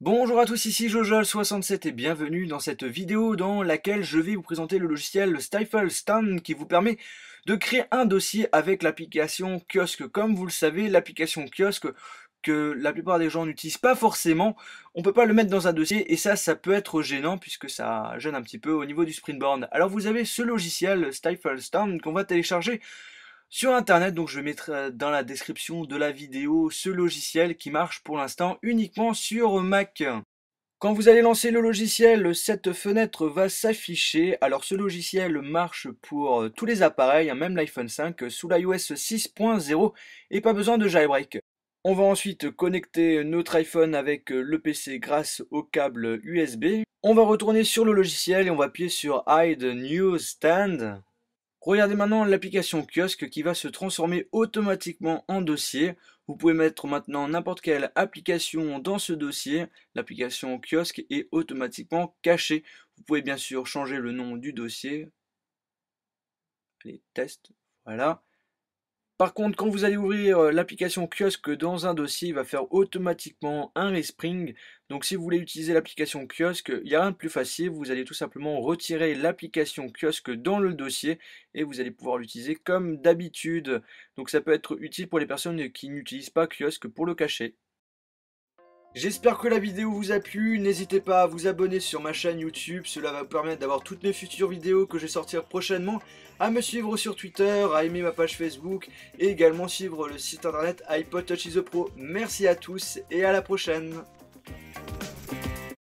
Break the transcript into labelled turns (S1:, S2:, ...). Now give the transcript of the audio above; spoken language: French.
S1: Bonjour à tous, ici Jojol67 et bienvenue dans cette vidéo dans laquelle je vais vous présenter le logiciel Stifle Stand qui vous permet de créer un dossier avec l'application kiosque. Comme vous le savez, l'application kiosque la plupart des gens n'utilisent pas forcément, on peut pas le mettre dans un dossier et ça, ça peut être gênant puisque ça gêne un petit peu au niveau du Sprintboard. Alors vous avez ce logiciel Storm qu'on va télécharger sur internet, donc je mettrai dans la description de la vidéo ce logiciel qui marche pour l'instant uniquement sur Mac. Quand vous allez lancer le logiciel, cette fenêtre va s'afficher. Alors ce logiciel marche pour euh, tous les appareils, hein, même l'iPhone 5, euh, sous l'iOS 6.0 et pas besoin de jailbreak. On va ensuite connecter notre iPhone avec euh, le PC grâce au câble USB. On va retourner sur le logiciel et on va appuyer sur Hide New Stand. Regardez maintenant l'application kiosque qui va se transformer automatiquement en dossier. Vous pouvez mettre maintenant n'importe quelle application dans ce dossier. L'application kiosque est automatiquement cachée. Vous pouvez bien sûr changer le nom du dossier. Les tests, voilà. Par contre, quand vous allez ouvrir euh, l'application kiosque dans un dossier, il va faire automatiquement un respring. Donc si vous voulez utiliser l'application kiosque, il n'y a rien de plus facile. Vous allez tout simplement retirer l'application kiosque dans le dossier et vous allez pouvoir l'utiliser comme d'habitude. Donc ça peut être utile pour les personnes qui n'utilisent pas kiosque pour le cacher. J'espère que la vidéo vous a plu, n'hésitez pas à vous abonner sur ma chaîne YouTube, cela va vous permettre d'avoir toutes mes futures vidéos que je vais sortir prochainement, à me suivre sur Twitter, à aimer ma page Facebook et également suivre le site internet iPod Touch is Pro. Merci à tous et à la prochaine